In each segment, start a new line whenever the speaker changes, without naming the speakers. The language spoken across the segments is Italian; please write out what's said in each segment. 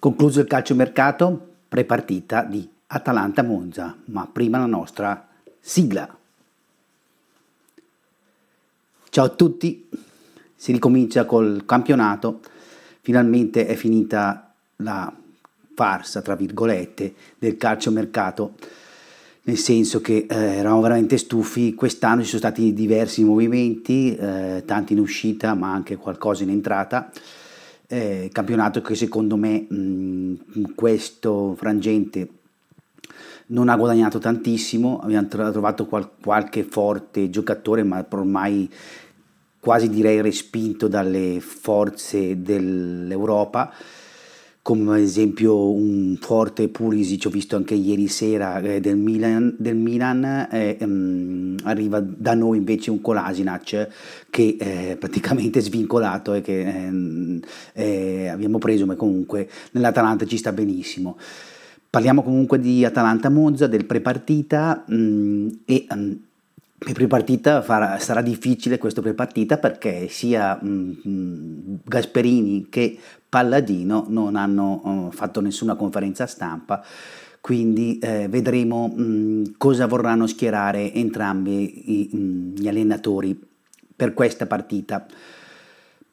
Concluso il calciomercato, prepartita di Atalanta-Monza, ma prima la nostra sigla. Ciao a tutti, si ricomincia col campionato, finalmente è finita la farsa, tra virgolette, del calciomercato, nel senso che eh, eravamo veramente stufi, quest'anno ci sono stati diversi movimenti, eh, tanti in uscita ma anche qualcosa in entrata, eh, campionato che secondo me mh, in questo frangente non ha guadagnato tantissimo, abbiamo trovato qual- qualche forte giocatore, ma ormai quasi direi respinto dalle forze dell'Europa come ad esempio un forte Pulisic, ho visto anche ieri sera eh, del Milan, del Milan eh, ehm, arriva da noi invece un Kolasinac che eh, praticamente svincolato e che ehm, eh, abbiamo preso, ma comunque nell'Atalanta ci sta benissimo. Parliamo comunque di Atalanta-Monza, del prepartita mh, mm, e... Mh, mm, per prepartita farà, sarà difficile questo prepartita perché sia mh, mm, mm, Gasperini che Palladino non hanno mh, eh, fatto nessuna conferenza stampa, quindi eh, vedremo mh, mm, cosa vorranno schierare entrambi i, gli allenatori per questa partita.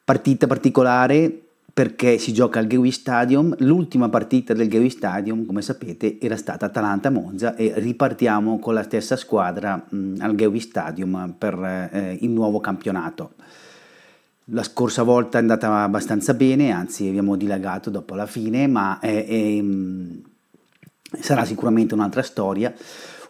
Partita particolare perché si gioca al Gewi Stadium. L'ultima partita del Gewi Stadium, come sapete, era stata Atalanta-Monza e ripartiamo con la stessa squadra mh, mm, al Gewi Stadium per eh, il nuovo campionato. La scorsa volta è andata abbastanza bene, anzi abbiamo dilagato dopo la fine, ma è, è, mm, sarà sicuramente un'altra storia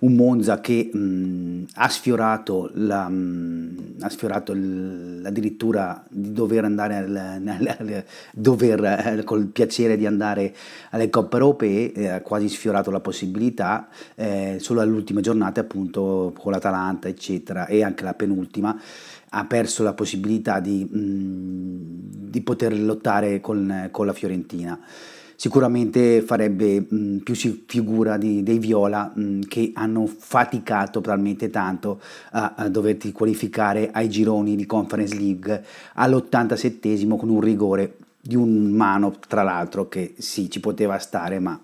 un Monza che mh, mm, ha sfiorato, la, mh, mm, ha sfiorato addirittura di dover andare al, nel, nel, dover, eh, col piacere di andare alle coppe europee, eh, ha quasi sfiorato la possibilità, eh, solo all'ultima giornata appunto con l'Atalanta eccetera e anche la penultima ha perso la possibilità di, mh, mm, di poter lottare con, con la Fiorentina sicuramente farebbe mh, mm, più figura di, dei Viola mh, mm, che hanno faticato talmente tanto a, a doverti qualificare ai gironi di Conference League all'87 con un rigore di un mano, tra l'altro, che sì, ci poteva stare, ma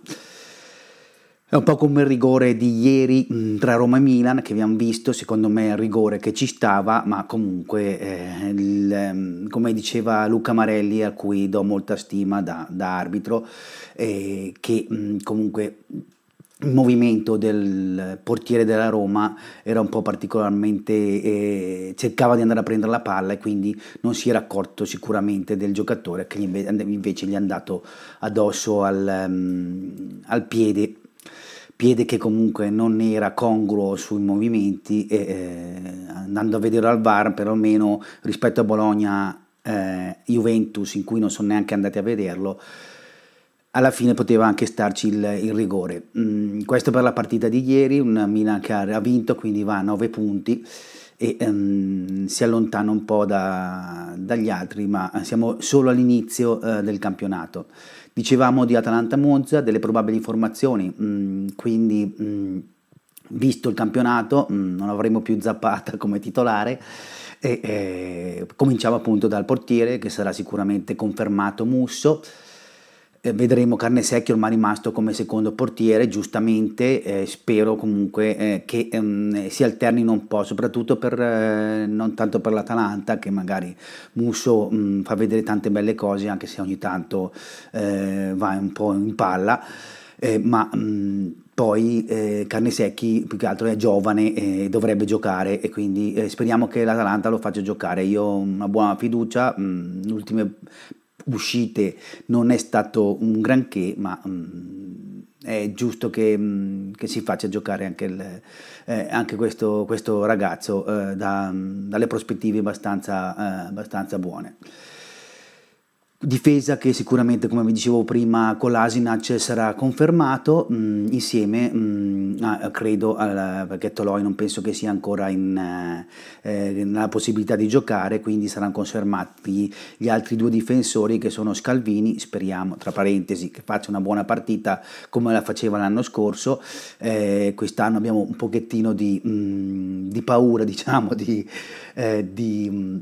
è un po' come il rigore di ieri mm, tra Roma e Milan che abbiamo visto, secondo me il rigore che ci stava, ma comunque eh, il, ehm, come diceva Luca Marelli, a cui do molta stima da, da arbitro, eh, che mm, comunque il movimento del portiere della Roma era un po' particolarmente eh, cercava di andare a prendere la palla e quindi non si era accorto sicuramente del giocatore che invece gli è andato addosso al, ehm, al piede piede che comunque non era congruo sui movimenti e eh, andando a vedere al VAR perlomeno rispetto a Bologna eh, Juventus in cui non sono neanche andati a vederlo alla fine poteva anche starci il, il rigore mm, questo per la partita di ieri un Milan che ha vinto quindi va a 9 punti e um, si allontana un po' da, dagli altri ma siamo solo all'inizio eh, del campionato Dicevamo di Atalanta-Monza, delle probabili informazioni, mm, quindi mm, visto il campionato mm, non avremo più Zappata come titolare. E, eh, cominciamo appunto dal portiere che sarà sicuramente confermato Musso. Eh, vedremo Carnesecchi ormai rimasto come secondo portiere, giustamente eh, spero comunque eh, che ehm, si alternino un po', soprattutto per, eh, non tanto per l'Atalanta che magari Musso mh, mm, fa vedere tante belle cose anche se ogni tanto eh, va un po' in palla, eh, ma mh, mm, poi eh, Carnesecchi più che altro è giovane e eh, dovrebbe giocare e quindi eh, speriamo che l'Atalanta lo faccia giocare. Io ho una buona fiducia, mh, mm, ultime uscite non è stato un granché, ma mh, mm, è giusto che, mh, mm, che, si faccia giocare anche, il, eh, anche questo, questo, ragazzo eh, da, mh, mm, dalle prospettive abbastanza, eh, abbastanza, buone. Difesa che sicuramente, come vi dicevo prima, con l'Asinac sarà confermato insieme ah, credo, al, perché Toloi non penso che sia ancora in, eh, eh nella possibilità di giocare, quindi saranno confermati gli altri due difensori che sono Scalvini, speriamo, tra parentesi, che faccia una buona partita come la faceva l'anno scorso, eh, quest'anno abbiamo un pochettino di, mh, mm, di paura, diciamo, di... Eh, di mm,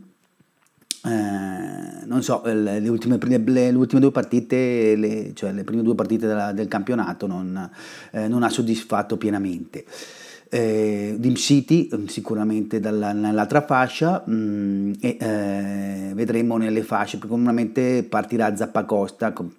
eh, non so, eh, le, le, ultime, le, le ultime, due partite, cioè le prime due partite della, del campionato non, eh, non ha soddisfatto pienamente eh, Dim City mm, sicuramente dalla, nell'altra fascia mh, mm, e eh, vedremo nelle fasce, sicuramente partirà Zappacosta come,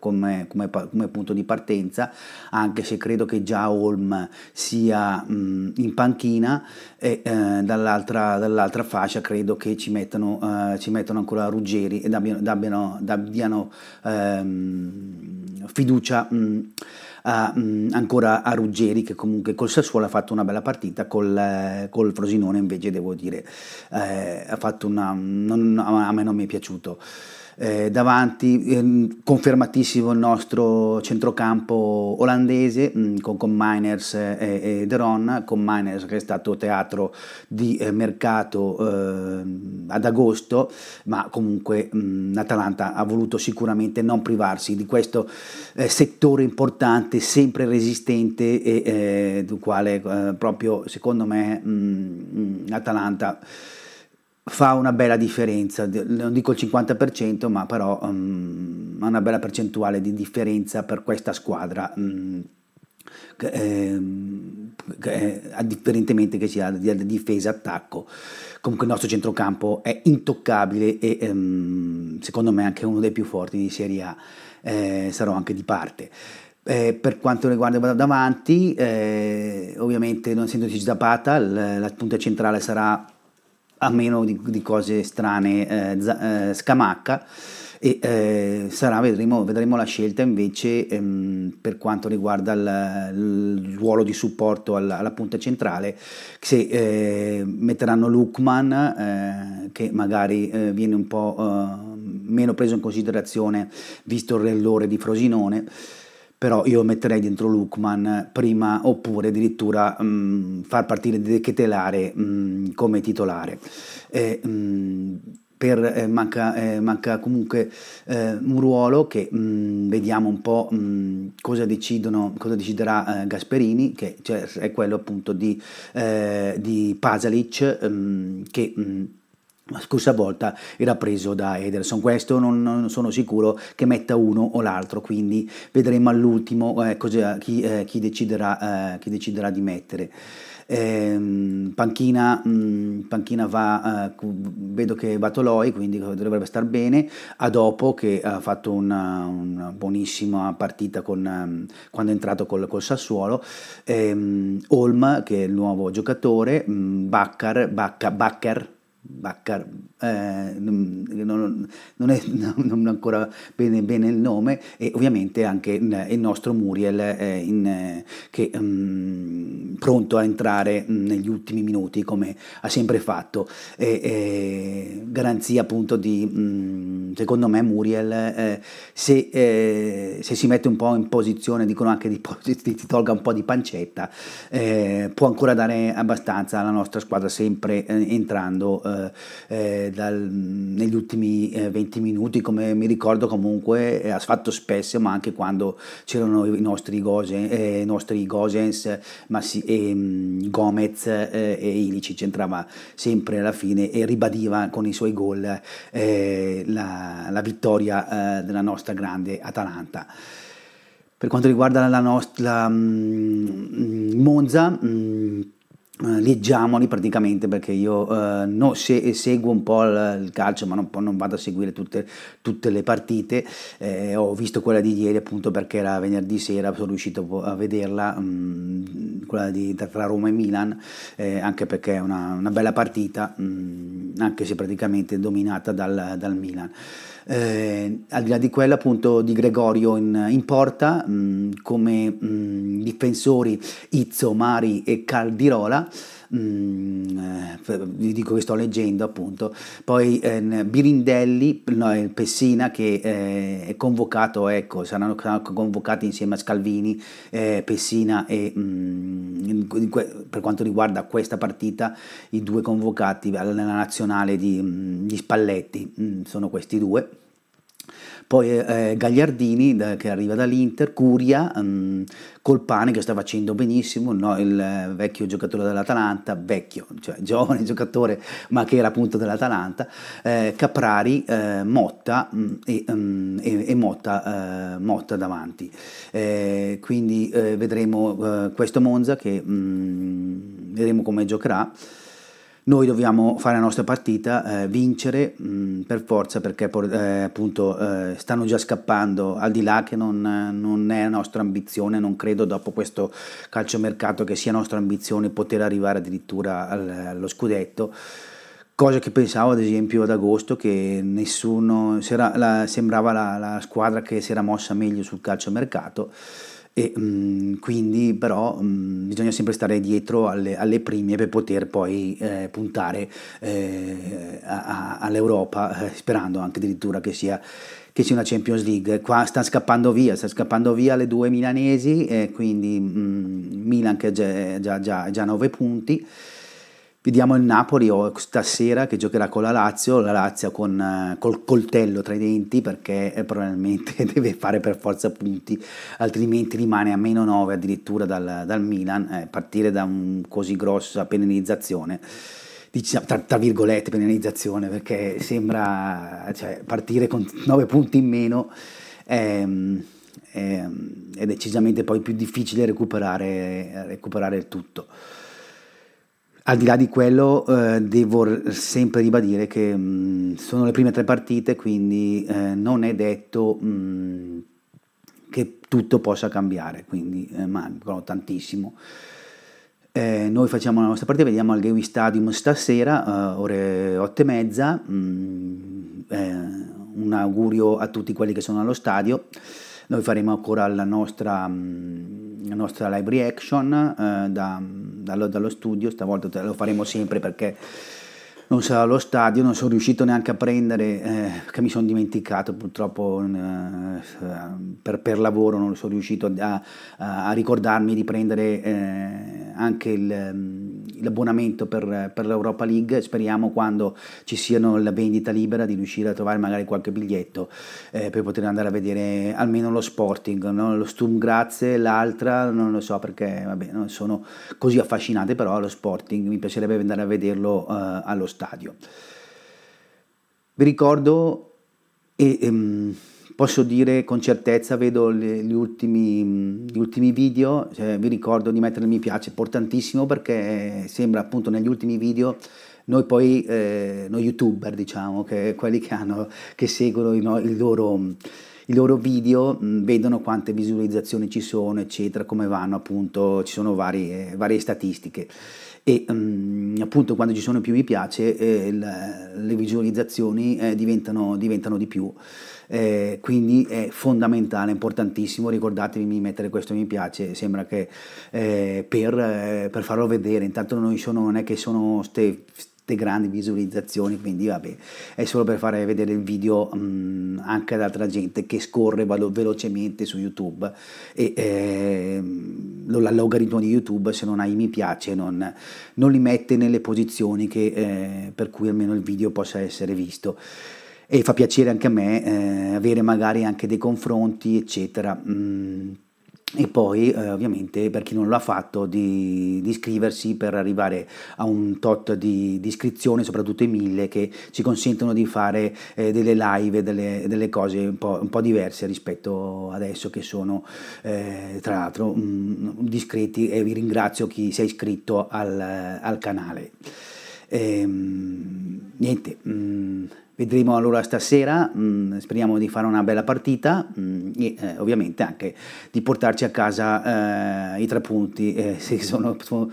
come, come, punto di partenza, anche se credo che già Holm sia mh, mm, in panchina e eh, dall'altra, dall'altra, fascia credo che ci mettano, eh, ci mettano ancora Ruggeri ed abbiano, abbiano, abbiano ehm, fiducia mh, a, mh, ancora a Ruggeri che comunque col Sassuolo ha fatto una bella partita, col, eh, col Frosinone invece devo dire eh, ha fatto una, non, a me non mi è piaciuto eh, davanti, eh, confermatissimo il nostro centrocampo olandese mh, mm, con, con Miners eh, e Deron, con Miners che è stato teatro di eh, mercato ehm, ad agosto, ma comunque mh, mm, Atalanta ha voluto sicuramente non privarsi di questo eh, settore importante, sempre resistente e eh, del quale proprio secondo me mh, mm, Atalanta fa una bella differenza, non dico il 50%, ma però um, una bella percentuale di differenza per questa squadra. Um, che, eh, che, differentemente che sia di difesa attacco comunque il nostro centrocampo è intoccabile e ehm, secondo me anche uno dei più forti di Serie A eh, sarò anche di parte eh, per quanto riguarda vado davanti eh, ovviamente non essendoci Zapata la, la punta centrale sarà a meno di, di cose strane eh, za, eh, scamacca e eh, sarà, vedremo, vedremo, la scelta invece ehm, per quanto riguarda il, il ruolo di supporto alla, alla punta centrale se eh, metteranno Lukman eh, che magari eh, viene un po' meno preso in considerazione visto il rellore di Frosinone però io metterei dentro Lukman prima oppure addirittura mh, mm, far partire De Ketelare mh, mm, come titolare. Eh, mh, mm, per, eh, manca, eh, manca, comunque eh, un ruolo che vediamo un po' cosa, decidono, cosa, deciderà eh, Gasperini, che cioè, è quello appunto di, eh, di Pasalic, che la scorsa volta era preso da Ederson, questo non, non sono sicuro che metta uno o l'altro, quindi vedremo all'ultimo eh, chi, eh, chi, deciderà, eh, chi, deciderà, di mettere. Ehm, panchina, mh, mm, panchina, va, eh, vedo che va Toloi, quindi dovrebbe star bene, a dopo che ha fatto una, una buonissima partita con, ehm, quando è entrato col, col Sassuolo, ehm, Olm che è il nuovo giocatore, mm, Baccar, Baccari. Bacca, Baccar, eh, non, non, è non ancora bene, bene, il nome, e ovviamente anche il nostro Muriel eh, in, che um, pronto a entrare mm, negli ultimi minuti come ha sempre fatto. E, e, garanzia appunto di, mm, secondo me Muriel, eh, se, eh, se, si mette un po' in posizione, dicono anche di, ti tolga un po' di pancetta, eh, può ancora dare abbastanza alla nostra squadra sempre eh, entrando eh, eh, dal, mm, negli ultimi eh, 20 minuti, come mi ricordo comunque eh, ha fatto spesso, ma anche quando c'erano i nostri, Gose, eh, i nostri Gosens, Massi, mm, Gomez eh, e Ilici, c'entrava sempre alla fine e ribadiva con i suoi gol la, la, vittoria della nostra grande Atalanta. Per quanto riguarda la nostra la, mm, Monza, mh, eh, leggiamoli praticamente perché io eh, no, se, seguo un po' il, il calcio ma non, non, vado a seguire tutte, tutte le partite eh, ho visto quella di ieri appunto perché era venerdì sera sono riuscito a vederla mh, mm, quella di, tra Roma e Milan eh, anche perché è una, una bella partita mh, mm, anche se praticamente dominata dal, dal Milan. Eh, al di là di quello appunto di Gregorio in, in porta mh, mm, come mh, mm, difensori Izzo, Mari e Caldirola Mm, eh, vi dico che sto leggendo appunto, poi ehm, Birindelli, no, Pessina che eh, è convocato, ecco, saranno, convocati insieme a Scalvini, eh, Pessina e mm, per quanto riguarda questa partita i due convocati alla nazionale di, mm, di Spalletti sono questi due poi eh, eh, Gagliardini da, che arriva dall'Inter, Curia, mh, mm, Colpani che sta facendo benissimo, no? il eh, vecchio giocatore dell'Atalanta, vecchio, cioè giovane giocatore ma che era appunto dell'Atalanta, eh, Caprari, eh, Motta mh, mm, e, mh, mm, e, e Motta, eh, Motta, davanti. quindi vedremo questo Monza che vedremo come giocherà. Noi dobbiamo fare la nostra partita, eh, vincere mh, mm, per forza perché eh, appunto eh, stanno già scappando, al di là che non, non, è nostra ambizione, non credo dopo questo calciomercato che sia nostra ambizione poter arrivare addirittura al, allo scudetto cosa che pensavo ad esempio ad agosto che nessuno la, sembrava la, la, squadra che si era mossa meglio sul calciomercato e, mh, mm, quindi però mh, mm, bisogna sempre stare dietro alle, alle prime per poter poi eh, puntare eh, a, a, all'Europa, eh, sperando anche addirittura che sia, che sia, una Champions League. Qua sta scappando via, sta scappando via le due milanesi, quindi mh, mm, Milan che è già, a 9 punti. Vediamo il Napoli stasera che giocherà con la Lazio, la Lazio con, eh, col coltello tra i denti perché eh, probabilmente deve fare per forza punti, altrimenti rimane a meno 9 addirittura dal, dal Milan, eh, partire da un così grossa penalizzazione. Diciamo, tra, tra, virgolette penalizzazione perché sembra cioè, partire con 9 punti in meno ehm, ehm, è decisamente poi più difficile recuperare, recuperare il tutto al di là di quello eh, devo sempre ribadire che mh, mm, sono le prime tre partite, quindi eh, non è detto mh, mm, che tutto possa cambiare, quindi eh, mancano tantissimo. Eh, noi facciamo la nostra partita, vediamo al Gaby Stadium stasera, eh, ore 8 e mezza, mh, mm, eh, un augurio a tutti quelli che sono allo stadio. Noi faremo ancora la nostra, mm, la nostra live reaction eh, da, dallo, dallo studio, stavolta lo faremo sempre perché non sarò allo stadio, non sono riuscito neanche a prendere, eh, perché mi sono dimenticato purtroppo eh, eh, per, per, lavoro, non sono riuscito a, a, ricordarmi di prendere eh, anche mm, l'abbonamento per, per l'Europa League, speriamo quando ci siano la vendita libera di riuscire a trovare magari qualche biglietto eh, per poter andare a vedere almeno lo Sporting, no? lo Sturm Grazie, l'altra non lo so perché vabbè, non sono così affascinate, però allo Sporting mi piacerebbe andare a vederlo eh, allo stadio stadio. Vi ricordo e ehm, posso dire con certezza, vedo le, gli, ultimi, gli, ultimi, video, cioè, vi ricordo di mettere mi piace, importantissimo perché sembra appunto negli ultimi video noi poi, eh, noi youtuber diciamo, che quelli che, hanno, che seguono i, il loro i loro video, mh, mm, vedono quante visualizzazioni ci sono, eccetera, come vanno, appunto, ci sono varie, varie statistiche. E mh, mm, appunto quando ci sono più mi piace, eh, le visualizzazioni eh, diventano, diventano di più. Eh, quindi è fondamentale, importantissimo, ricordatevi di mettere questo mi piace, sembra che eh, per, eh, per, farlo vedere, intanto non, sono, non è che sono ste, ste grandi visualizzazioni, quindi vabbè, è solo per fare vedere il video mh, mm, anche ad altra gente che scorre velocemente su YouTube e eh, l'algoritmo di YouTube se non hai mi piace non, non li mette nelle posizioni che, eh, per cui almeno il video possa essere visto e fa piacere anche a me eh, avere magari anche dei confronti eccetera. Mm e poi eh, ovviamente per chi non l'ha fatto di, di, iscriversi per arrivare a un tot di, di iscrizioni, soprattutto i mille che ci consentono di fare eh, delle live, delle, delle cose un po', un po', diverse rispetto adesso che sono eh, tra l'altro mm, discreti e vi ringrazio chi si è iscritto al, al canale. Ehm, niente. Mh, mm, Vedremo allora stasera, mh, mm, speriamo di fare una bella partita mh, mm, e eh, ovviamente anche di portarci a casa eh, i tre punti eh, che sono, sono,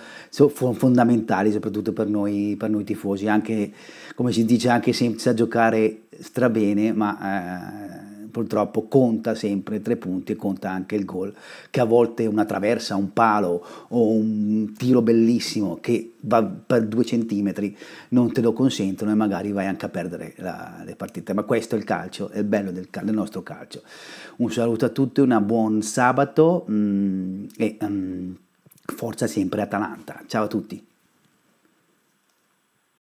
fondamentali soprattutto per noi, per noi tifosi, anche come si dice anche senza giocare strabene ma eh, purtroppo conta sempre tre punti e conta anche il gol, che a volte una traversa, un palo o un tiro bellissimo che va per due centimetri non te lo consentono e magari vai anche a perdere la, le partite. Ma questo è il calcio, è il bello del, del nostro calcio. Un saluto a tutti, un buon sabato mm, e mm, forza sempre Atalanta. Ciao a tutti.